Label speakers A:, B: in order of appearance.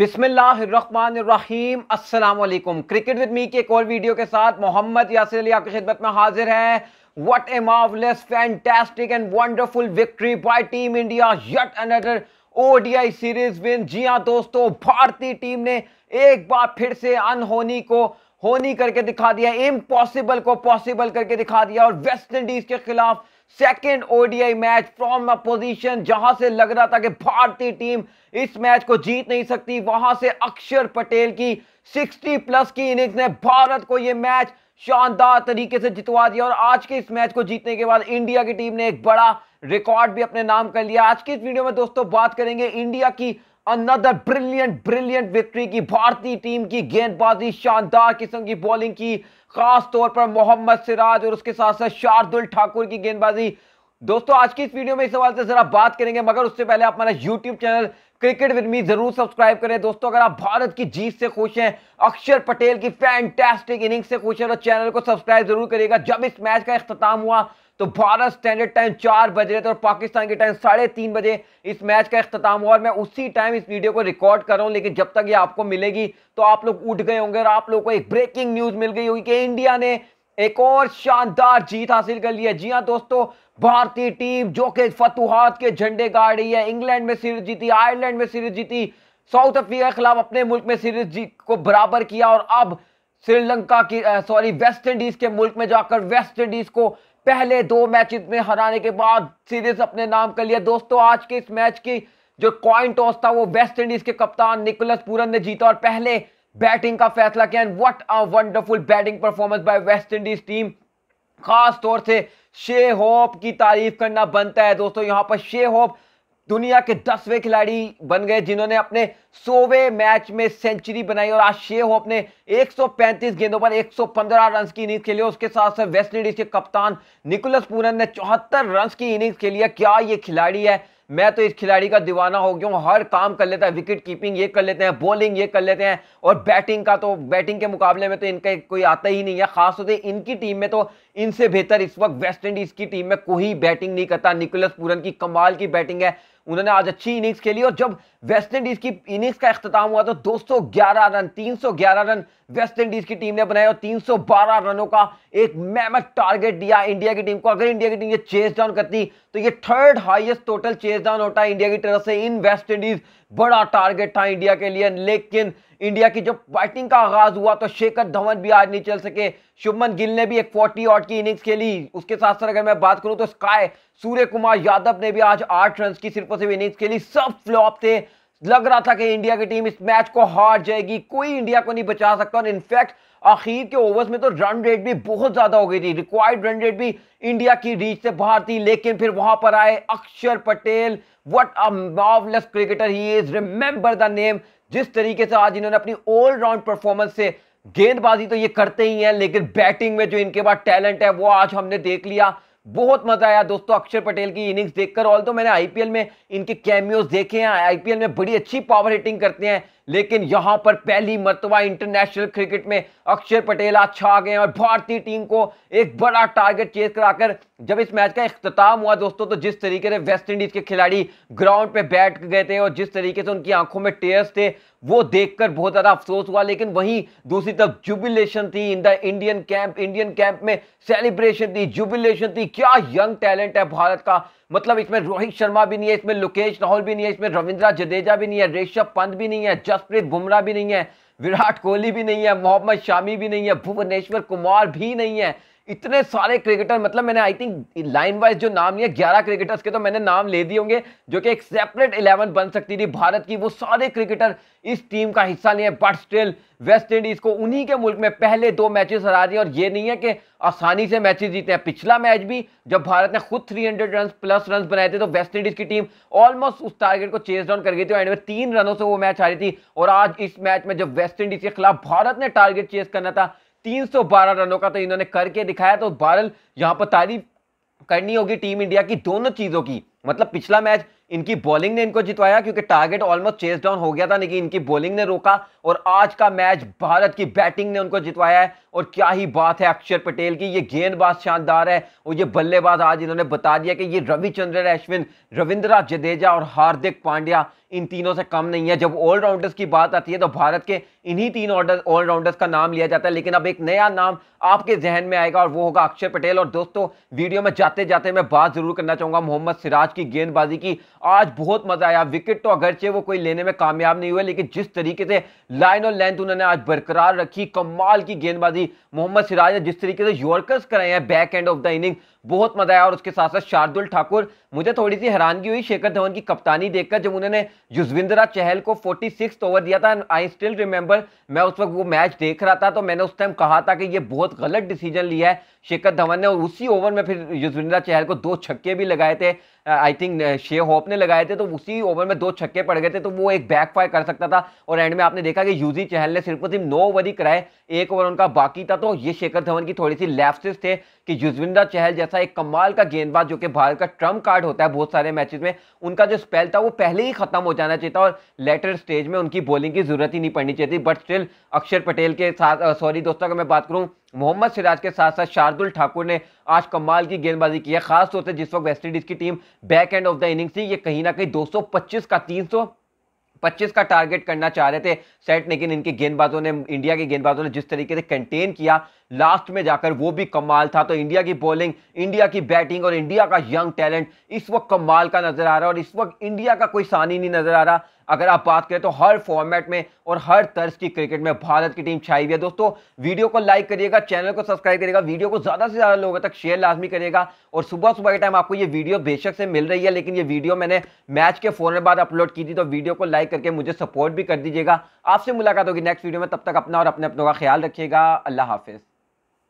A: बिसमीम Aslam cricket with मी की एक और वीडियो के साथ मोहम्मद यासिर अली आपकी खिदमत में हाजिर है what a marvellous fantastic and wonderful victory by team India yet another ODI series win जी हाँ दोस्तों भारतीय टीम ने एक बार फिर से अनहोनी को होनी करके दिखा दिया इम्पॉसिबल को पॉसिबल करके दिखा दिया और वेस्ट इंडीज के खिलाफ second ODI match from a position जहां से लग रहा था कि भारतीय टीम इस मैच को जीत नहीं सकती वहां से अक्षर पटेल की 60 प्लस की इनिंग्स ने भारत को यह मैच शानदार तरीके से जितवा दिया और आज के इस मैच को जीतने के बाद इंडिया की टीम ने एक बड़ा रिकॉर्ड भी अपने नाम कर लिया आज की इस वीडियो में दोस्तों बात करेंगे इंडिया की अनदर ब्रिलियंट ब्रिलियंट विक्ट्री की भारतीय टीम की गेंदबाजी शानदार किस्म की बॉलिंग की खास तौर पर मोहम्मद सिराज और उसके साथ साथ शार्दुल ठाकुर की गेंदबाजी दोस्तों आज की इस वीडियो में इस सवाल से जरा बात करेंगे मगर उससे पहले आप हमारा YouTube channel cricket with me जरूर सब्सक्राइब करें दोस्तों अगर आप भारत की जीत से खुश हैं अक्षर पटेल की फैंटेस्टिक इनिंग से खुश हैं तो चैनल को सब्सक्राइब जरूर करिएगा जब इस मैच का अख्ताम हुआ तो भारत स्टैंडर्ड टाइम चार बज रहे थे और पाकिस्तान के टाइम साढ़े तीन बजे इस मैच का अख्ताम हुआ और मैं उसी टाइम इस वीडियो को रिकॉर्ड कर रहा हूं लेकिन जब तक ये आपको मिलेगी तो आप लोग उठ गए होंगे और आप लोग को एक ब्रेकिंग न्यूज़ मिल गई होगी कि इंडिया ने एक और शानदार जीत हासिल कर लिया जी हाँ दोस्तों भारतीय टीम जो कि फतुहात के झंडे गाड़ रही है इंग्लैंड में सीरीज जीती आयरलैंड में सीरीज जीती साउथ अफ्रीका के खिलाफ अपने मुल्क में सीरीज जीत को बराबर किया और अब श्रीलंका की सॉरी वेस्ट इंडीज के मुल्क में जाकर वेस्ट इंडीज को पहले दो मैच में हराने के बाद सीरीज अपने नाम कर लिया दोस्तों आज के इस मैच की जो कॉइन टॉस था वो वेस्ट इंडीज के कप्तान निकोलस पूरन ने जीता और पहले बैटिंग का फैसला किया and what a wonderful batting performance by West Indies team खास तौर से शे होप की तारीफ करना बनता है दोस्तों यहां पर शे होप दुनिया के दसवें खिलाड़ी बन गए जिन्होंने अपने सोवे मैच में सेंचुरी बनाई और आज शे होप ने 135 गेंदों पर 115 रन की इनिंग्स खेली उसके साथ साथ वेस्ट इंडीज के कप्तान निकोलस पूरन ने चौहत्तर रन की इनिंग्स खेली क्या ये खिलाड़ी है मैं तो इस खिलाड़ी का दीवाना हो गया हूँ हर काम कर लेता है विकेट कीपिंग ये कर लेते हैं बॉलिंग ये कर लेते हैं और बैटिंग का तो बैटिंग के मुकाबले में तो इनका कोई आता ही नहीं है खास होते इनकी टीम में तो इनसे बेहतर इस वक्त वेस्ट इंडीज़ की टीम में कोई बैटिंग नहीं करता निकोलस पूरन की कमाल की बैटिंग है उन्होंने आज अच्छी इनिंग्स खेली और जब वेस्ट इंडीज की इनिंग्स का अख्ताम हुआ तो 211 रन 311 रन वेस्ट इंडीज की टीम ने बनाए और 312 रनों का एक मेहमत टारगेट दिया इंडिया की टीम को अगर इंडिया की टीम ये चेस डाउन करती तो ये third highest total chase down होता है इंडिया की तरफ से इन वेस्ट इंडीज बड़ा टारगेट था इंडिया के लिए लेकिन इंडिया की जब बैटिंग का आगाज हुआ तो शेखर धवन भी आज नहीं चल सके शुभमन गिल ने भी एक 40 आउट की इनिंग्स खेली उसके साथ साथ अगर मैं बात करूं तो स्काई सूर्य कुमार यादव ने भी आज आठ रन की सिर्फ सिर्फ इनिंग्स खेली सब फ्लॉप थे लग रहा था कि इंडिया की टीम इस मैच को हार जाएगी कोई इंडिया को नहीं बचा सकता और इनफैक्ट आखिर के ओवर्स में तो रन रेट भी बहुत ज़्यादा हो गई थी रिक्वायर्ड रन रेट भी इंडिया की रीच से बाहर थी लेकिन फिर वहां पर आए Axar Patel what a marvellous cricketer he is remember the name जिस तरीके से आज इन्होंने अपनी ऑलराउंड परफॉर्मेंस से गेंदबाजी तो ये करते ही हैं लेकिन बैटिंग में जो इनके पास टैलेंट है वो आज हमने देख लिया बहुत मजा आया दोस्तों अक्षर पटेल की इनिंग्स देखकर ऑल तो मैंने आईपीएल में इनके कैमियोज देखे हैं आईपीएल में बड़ी अच्छी पावर हिटिंग करते हैं लेकिन यहां पर पहली मरतबा इंटरनेशनल क्रिकेट में अक्षर पटेल अच्छा आ गए और भारतीय टीम को एक बड़ा टारगेट चेस कराकर जब इस मैच का अख्ताम हुआ दोस्तों तो जिस तरीके से वेस्ट इंडीज के खिलाड़ी ग्राउंड पे बैठ गए थे और जिस तरीके से उनकी आंखों में टेयर्स थे वो देखकर बहुत ज़्यादा अफसोस हुआ लेकिन वहीं दूसरी तरफ जुबिलेशन थी in the Indian camp Indian camp में सेलिब्रेशन थी जुबिलेशन थी क्या यंग टैलेंट है भारत का मतलब इसमें रोहित शर्मा भी नहीं है इसमें लोकेश राहुल भी नहीं है इसमें रविंद्रा जडेजा भी नहीं है ऋषभ पंत भी नहीं है जसप्रीत बुमराह भी नहीं है विराट कोहली भी नहीं है मोहम्मद शामी भी नहीं है भुवनेश्वर कुमार भी नहीं है इतने सारे क्रिकेटर मतलब मैंने आई थिंक लाइन वाइज जो नाम लिया ग्यारह क्रिकेटर्स के तो मैंने नाम ले दिए होंगे जो कि एक सेपरेट इलेवन बन सकती थी भारत की वो सारे क्रिकेटर इस टीम का हिस्सा लिए बट स्टिल वेस्ट इंडीज को उन्हीं के मुल्क में पहले दो मैचेस हरा दिए और ये नहीं है कि आसानी से मैचेस जीते हैं पिछला मैच भी जब भारत ने खुद 300 रन प्लस रन बनाए थे तो वेस्ट इंडीज की टीम ऑलमोस्ट उस टारगेट को चेस डाउन कर गई थी एंड में तीन रनों से वो मैच हारी थी और आज इस मैच में जब वेस्ट इंडीज के खिलाफ भारत ने टारगेट चेस करना था 312 रनों का तो इन्होंने करके दिखाया तो बहरल यहां पर तारीफ करनी होगी टीम इंडिया की दोनों चीजों की मतलब पिछला मैच इनकी बॉलिंग ने इनको जितवाया क्योंकि टारगेट ऑलमोस्ट चेस डाउन हो गया था लेकिन इनकी बॉलिंग ने रोका और आज का मैच भारत की बैटिंग ने उनको जितवाया है और क्या ही बात है अक्षर पटेल की ये गेंदबाज शानदार है और ये बल्लेबाज आज इन्होंने बता दिया कि ये रविचंद्रन अश्विन रविंद्र जडेजा और हार्दिक पांड्या इन तीनों से कम नहीं है जब ऑलराउंडर्स की बात आती है तो भारत के इन्हीं तीन ऑलराउंडर्स का नाम लिया जाता है लेकिन अब एक नया नाम आपके जहन में आएगा और वो होगा अक्षय पटेल और दोस्तों वीडियो में जाते जाते मैं बात जरूर करना चाहूंगा मोहम्मद सिराज की गेंदबाजी की आज बहुत मजा आया विकेट तो अगरचे वो कोई लेने में कामयाब नहीं हुए लेकिन जिस तरीके से लाइन और लेंथ उन्होंने आज बरकरार रखी कमाल की गेंदबाजी मोहम्मद सिराज ने जिस तरीके से यॉर्कर्स कराए हैं back end of the inning बहुत मजा आया और उसके साथ साथ शार्दुल ठाकुर मुझे थोड़ी सी हैरानगी हुई शेखर धवन की कप्तानी देखकर जब उन्होंने युजविंदरा चहल को 46 ओवर दिया था आई स्टिल रिमेंबर मैं उस वक्त वो मैच देख रहा था तो मैंने उस टाइम कहा था कि ये बहुत गलत डिसीजन लिया है शिखर धवन ने और उसी ओवर में फिर युजविंदरा चहल को दो छक्के भी लगाए थे आई थिंक शे होप ने लगाए थे तो उसी ओवर में दो छक्के पड़ गए थे तो वो एक बैक फायर कर सकता था और एंड में आपने देखा कि यूजी चहल ने सिर्फ सिर्फ नौ ओवर ही कराए एक ओवर उनका बाकी था तो ये शेखर धवन की थोड़ी सी लैप्सिस थे कि युजविंदर चहल जैसा एक कमाल का गेंदबाज जो कि भारत का ट्रम्प कार्ड होता है बहुत सारे मैचेज में उनका जो स्पेल था वो पहले ही खत्म हो जाना चाहिए था और लेटर स्टेज में उनकी बॉलिंग की जरूरत ही नहीं पड़नी चाहिए थी बट स्टिल अक्षर पटेल के साथ सॉरी दोस्तों अगर मैं बात करूँ मोहम्मद सिराज के साथ साथ शार्दुल ठाकुर ने आज कमाल की गेंदबाजी की है खास तौर से जिस वक्त वेस्टइंडीज की team back end of the inning थी ये कहीं ना कहीं 225 का 325 पच्चीस का टारगेट करना चाह रहे थे सेट लेकिन इनके गेंदबाजों ने इंडिया के गेंदबाजों ने जिस तरीके से कंटेन किया लास्ट में जाकर वो भी कमाल था तो इंडिया की बॉलिंग इंडिया की बैटिंग और इंडिया का यंग टैलेंट इस वक्त कमाल का नजर आ रहा है और इस वक्त इंडिया का कोई सानी नहीं नजर आ रहा अगर आप बात करें तो हर फॉर्मेट में और हर तर्ज की क्रिकेट में भारत की टीम छाई हुई है दोस्तों वीडियो को लाइक करिएगा चैनल को सब्सक्राइब करिएगा वीडियो को ज़्यादा से ज़्यादा लोगों तक शेयर लाजमी करिएगा और सुबह सुबह के टाइम आपको ये वीडियो बेशक से मिल रही है लेकिन ये वीडियो मैंने मैच के फ़ौरन बाद अपलोड की थी तो वीडियो को लाइक करके मुझे सपोर्ट भी कर दीजिएगा आपसे मुलाकात होगी नेक्स्ट वीडियो में तब तक अपना और अपने अपनों का ख्याल रखिएगा अल्लाह हाफिज़